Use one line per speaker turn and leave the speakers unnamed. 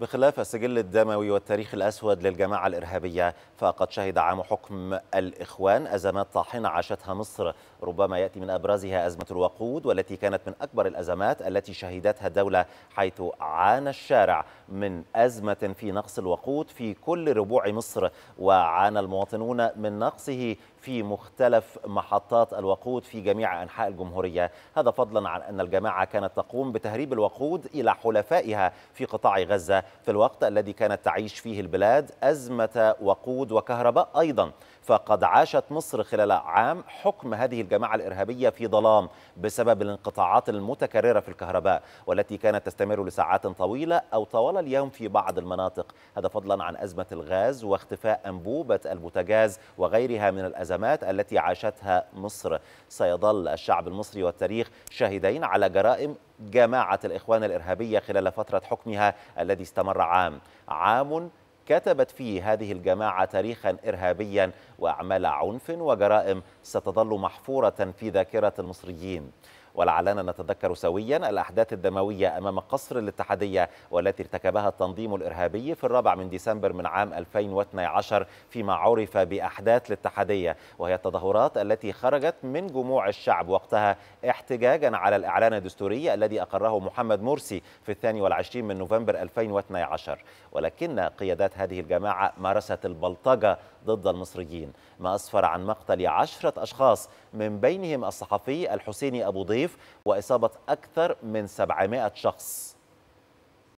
بخلاف السجل الدموي والتاريخ الأسود للجماعة الإرهابية فقد شهد عام حكم الإخوان أزمات طاحنة عاشتها مصر ربما يأتي من أبرزها أزمة الوقود والتي كانت من أكبر الأزمات التي شهدتها الدولة حيث عانى الشارع من أزمة في نقص الوقود في كل ربوع مصر وعانى المواطنون من نقصه في مختلف محطات الوقود في جميع أنحاء الجمهورية هذا فضلا عن أن الجماعة كانت تقوم بتهريب الوقود إلى حلفائها في قطاع غزة في الوقت الذي كانت تعيش فيه البلاد أزمة وقود وكهرباء أيضا فقد عاشت مصر خلال عام حكم هذه الجماعة الإرهابية في ظلام بسبب الانقطاعات المتكررة في الكهرباء والتي كانت تستمر لساعات طويلة أو طوال اليوم في بعض المناطق هذا فضلا عن أزمة الغاز واختفاء أنبوبة البوتاجاز وغيرها من الأزمات التي عاشتها مصر سيظل الشعب المصري والتاريخ شاهدين على جرائم جماعة الإخوان الإرهابية خلال فترة حكمها الذي استمر عام عام كتبت فيه هذه الجماعة تاريخا إرهابيا وأعمال عنف وجرائم ستظل محفورة في ذاكرة المصريين ولعلنا نتذكر سويا الأحداث الدموية أمام قصر الاتحادية والتي ارتكبها التنظيم الإرهابي في الرابع من ديسمبر من عام 2012 فيما عرف بأحداث الاتحادية وهي التظاهرات التي خرجت من جموع الشعب وقتها احتجاجا على الإعلان الدستوري الذي أقره محمد مرسي في الثاني والعشرين من نوفمبر 2012 ولكن قيادات هذه الجماعة مارست البلطجة ضد المصريين ما أسفر عن مقتل عشرة أشخاص من بينهم الصحفي الحسيني أبو ضيف الريف وإصابة أكثر من 700 شخص